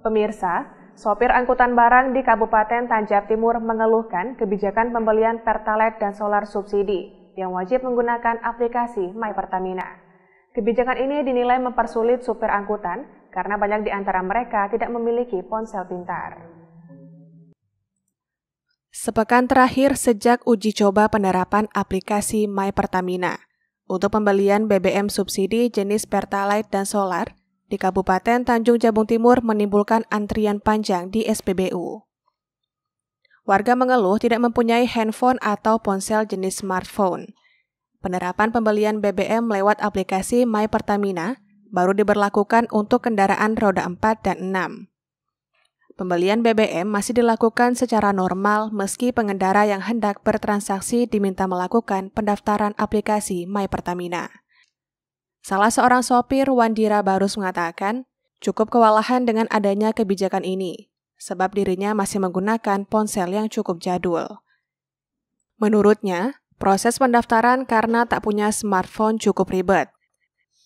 Pemirsa, sopir angkutan barang di Kabupaten Tanjab Timur mengeluhkan kebijakan pembelian Pertalite dan solar subsidi yang wajib menggunakan aplikasi My Pertamina. Kebijakan ini dinilai mempersulit supir angkutan karena banyak di antara mereka tidak memiliki ponsel pintar. Sepekan terakhir sejak uji coba penerapan aplikasi My Pertamina untuk pembelian BBM subsidi jenis Pertalite dan Solar, di Kabupaten Tanjung Jabung Timur menimbulkan antrian panjang di SPBU. Warga mengeluh tidak mempunyai handphone atau ponsel jenis smartphone. Penerapan pembelian BBM lewat aplikasi My Pertamina baru diberlakukan untuk kendaraan roda 4 dan 6. Pembelian BBM masih dilakukan secara normal meski pengendara yang hendak bertransaksi diminta melakukan pendaftaran aplikasi My Pertamina. Salah seorang sopir, Wandira Barus, mengatakan cukup kewalahan dengan adanya kebijakan ini, sebab dirinya masih menggunakan ponsel yang cukup jadul. Menurutnya, proses pendaftaran karena tak punya smartphone cukup ribet.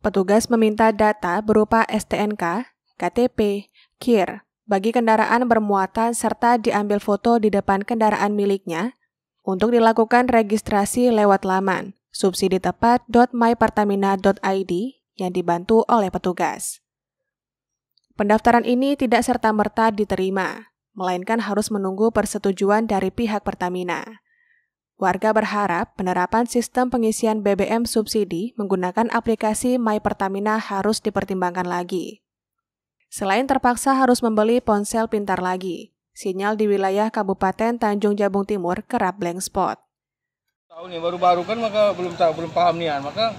Petugas meminta data berupa STNK, KTP, KIR, bagi kendaraan bermuatan serta diambil foto di depan kendaraan miliknya untuk dilakukan registrasi lewat laman subsidi tepat.mypertamina.id yang dibantu oleh petugas. Pendaftaran ini tidak serta-merta diterima, melainkan harus menunggu persetujuan dari pihak Pertamina. Warga berharap penerapan sistem pengisian BBM subsidi menggunakan aplikasi My Pertamina harus dipertimbangkan lagi. Selain terpaksa harus membeli ponsel pintar lagi, sinyal di wilayah Kabupaten Tanjung Jabung Timur kerap blank spot. Tahu nih baru-baru kan maka belum tahu belum paham nih maka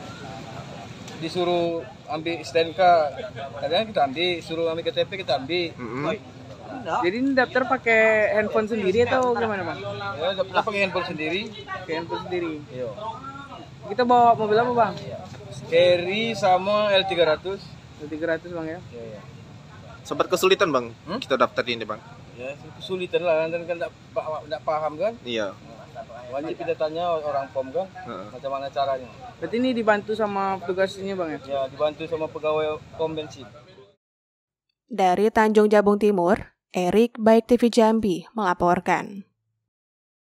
disuruh ambil STNK kadang kita ambil suruh ambil KTP kita ambil mm -hmm. Jadi ini daftar pakai handphone sendiri atau gimana bang? Ya daftar pakai handphone sendiri. Pakai handphone sendiri. Yo. Iya. Kita bawa mobil apa bang? Carry sama L300. L300 bang ya? Iya. iya. Sempat kesulitan bang? Hmm? Kita daftar ini bang? Ya kesulitan lah, kan kan tidak paham kan? Iya. Nah, wajib kita tanya orang pom kan macam mana caranya berarti ini dibantu sama petugas ini bang ya ya dibantu sama pegawai pom bensin dari Tanjung Jabung Timur Erik Baik TV Jambi melaporkan